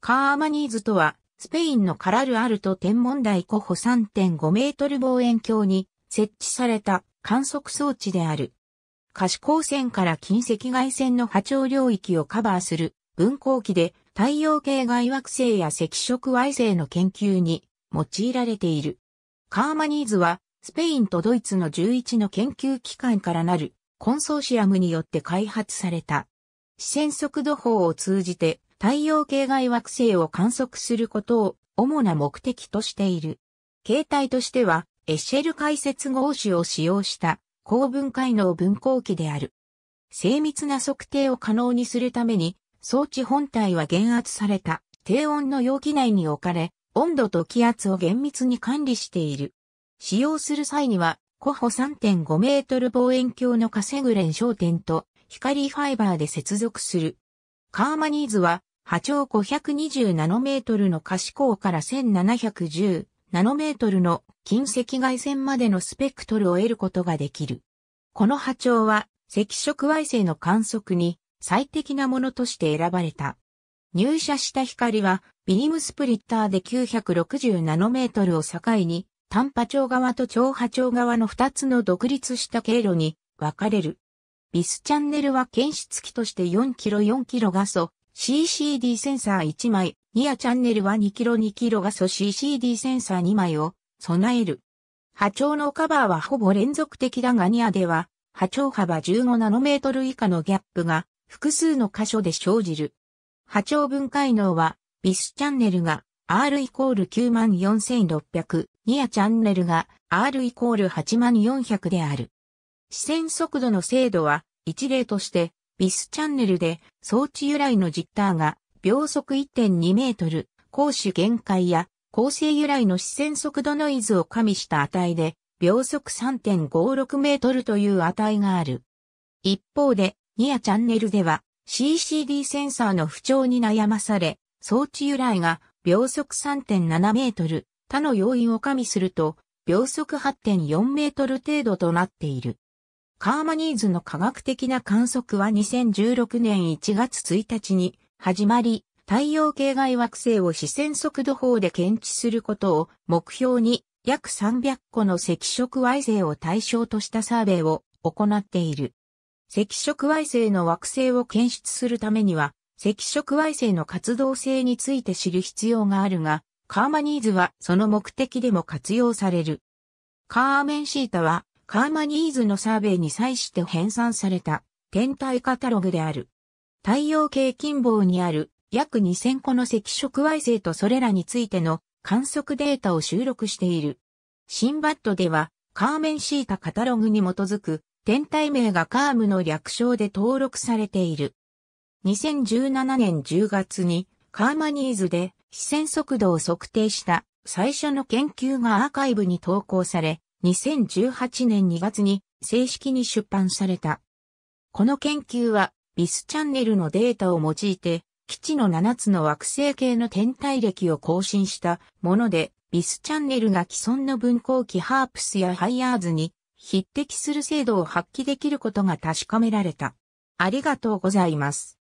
カーマニーズとは、スペインのカラルアルト天文台湖歩3.5メートル望遠鏡に設置された観測装置である。可視光線から近赤外線の波長領域をカバーする分光器で太陽系外惑星や赤色矮星の研究に用いられている。カーマニーズはスペインとドイツの11の研究機関からなるコンソーシアムによって開発された。視線速度法を通じて太陽系外惑星を観測することを主な目的としている。形態としては、エッシェル解説合種を使用した高分解能分光器である。精密な測定を可能にするために、装置本体は減圧された低温の容器内に置かれ、温度と気圧を厳密に管理している。使用する際には、弧歩3.5メートル望遠鏡のカセグレン焦点と光ファイバーで接続する。カーマニーズは波長520ナノメートルの可視光から1710ナノメートルの近赤外線までのスペクトルを得ることができる。この波長は赤色矮星の観測に最適なものとして選ばれた。入射した光はビームスプリッターで960ナノメートルを境に単波長側と長波長側の2つの独立した経路に分かれる。ビスチャンネルは検出器として4キロ4キロ画素 CCD センサー1枚、ニアチャンネルは 2kg2kg 画素 CCD センサー2枚を備える。波長のカバーはほぼ連続的だがニアでは波長幅15ナノメートル以下のギャップが複数の箇所で生じる。波長分解能はビスチャンネルが R イコール94600、ニアチャンネルが R イコール8400である。視線速度の精度は一例としてビスチャンネルで装置由来のジッターが秒速1.2メートル、光子限界や構成由来の視線速度ノイズを加味した値で秒速3.56メートルという値がある。一方で、ニアチャンネルでは CCD センサーの不調に悩まされ、装置由来が秒速3.7メートル、他の要因を加味すると、秒速8.4メートル程度となっている。カーマニーズの科学的な観測は2016年1月1日に始まり、太陽系外惑星を視線速度法で検知することを目標に約300個の赤色矮星を対象としたサーベイを行っている。赤色矮星の惑星を検出するためには、赤色矮星の活動性について知る必要があるが、カーマニーズはその目的でも活用される。カーメンシータはカーマニーズのサーベイに際して編纂された天体カタログである。太陽系近傍にある約2000個の赤色矮星とそれらについての観測データを収録している。シンバットではカーメンシータカタログに基づく天体名がカームの略称で登録されている。2017年10月にカーマニーズで視線速度を測定した最初の研究がアーカイブに投稿され、2018年2月に正式に出版された。この研究は、ビスチャンネルのデータを用いて、基地の7つの惑星系の天体歴を更新したもので、ビスチャンネルが既存の分光器ハープスやハイヤーズに匹敵する精度を発揮できることが確かめられた。ありがとうございます。